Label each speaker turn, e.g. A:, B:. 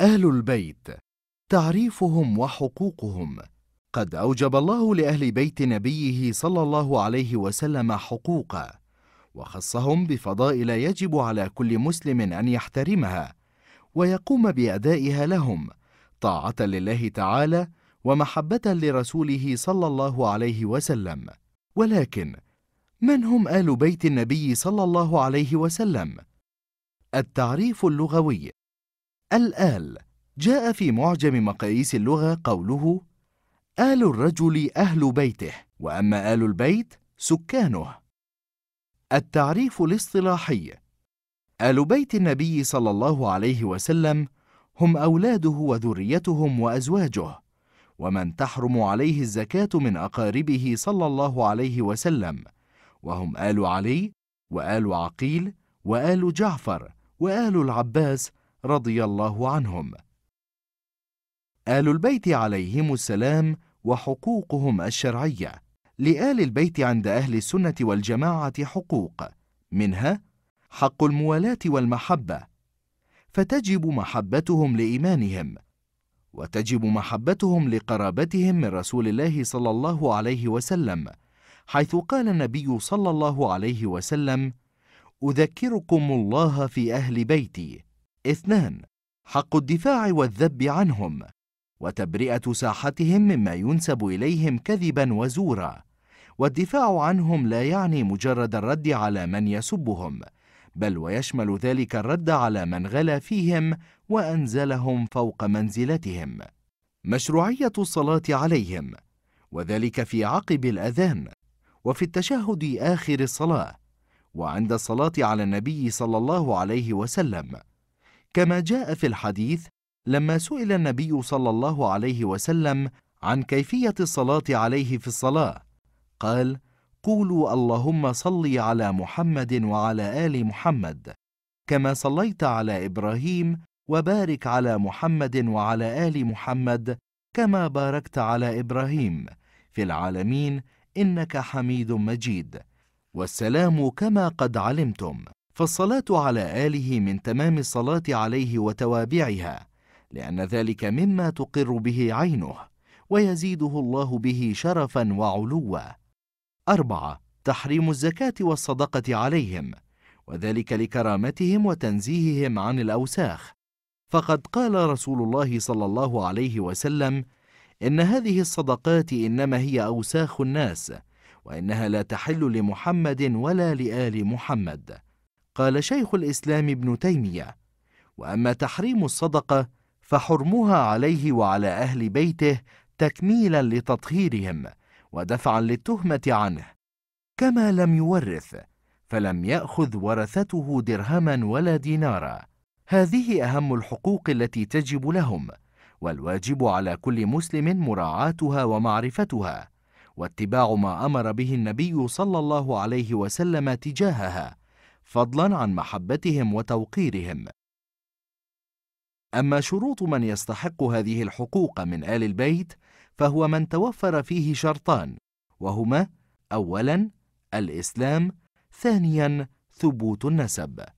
A: أهل البيت تعريفهم وحقوقهم قد أوجب الله لأهل بيت نبيه صلى الله عليه وسلم حقوقا وخصهم بفضائل يجب على كل مسلم أن يحترمها ويقوم بأدائها لهم طاعة لله تعالى ومحبة لرسوله صلى الله عليه وسلم ولكن من هم آل بيت النبي صلى الله عليه وسلم؟ التعريف اللغوي الآل جاء في معجم مقاييس اللغة قوله آل الرجل أهل بيته وأما آل البيت سكانه التعريف الاصطلاحي آل بيت النبي صلى الله عليه وسلم هم أولاده وذريتهم وأزواجه ومن تحرم عليه الزكاة من أقاربه صلى الله عليه وسلم وهم آل علي وآل عقيل وآل جعفر وآل العباس رضي الله عنهم آل البيت عليهم السلام وحقوقهم الشرعية لآل البيت عند أهل السنة والجماعة حقوق منها حق الموالاة والمحبة فتجب محبتهم لإيمانهم وتجب محبتهم لقرابتهم من رسول الله صلى الله عليه وسلم حيث قال النبي صلى الله عليه وسلم أذكركم الله في أهل بيتي اثنان حق الدفاع والذب عنهم وتبرئة ساحتهم مما ينسب إليهم كذبا وزورا والدفاع عنهم لا يعني مجرد الرد على من يسبهم بل ويشمل ذلك الرد على من غلا فيهم وأنزلهم فوق منزلتهم مشروعية الصلاة عليهم وذلك في عقب الأذان وفي التشهد آخر الصلاة وعند الصلاة على النبي صلى الله عليه وسلم كما جاء في الحديث لما سئل النبي صلى الله عليه وسلم عن كيفية الصلاة عليه في الصلاة قال قولوا اللهم صل على محمد وعلى آل محمد كما صليت على إبراهيم وبارك على محمد وعلى آل محمد كما باركت على إبراهيم في العالمين إنك حميد مجيد والسلام كما قد علمتم فالصلاة على آله من تمام الصلاة عليه وتوابعها لأن ذلك مما تقر به عينه ويزيده الله به شرفا وعلوا أربعة تحريم الزكاة والصدقة عليهم وذلك لكرامتهم وتنزيههم عن الأوساخ فقد قال رسول الله صلى الله عليه وسلم إن هذه الصدقات إنما هي أوساخ الناس وإنها لا تحل لمحمد ولا لآل محمد قال شيخ الإسلام ابن تيمية وأما تحريم الصدقة فحرمها عليه وعلى أهل بيته تكميلا لتطهيرهم ودفعا للتهمة عنه كما لم يورث فلم يأخذ ورثته درهما ولا دينارا هذه أهم الحقوق التي تجب لهم والواجب على كل مسلم مراعاتها ومعرفتها واتباع ما امر به النبي صلى الله عليه وسلم تجاهها فضلا عن محبتهم وتوقيرهم اما شروط من يستحق هذه الحقوق من ال البيت فهو من توفر فيه شرطان وهما اولا الاسلام ثانيا ثبوت النسب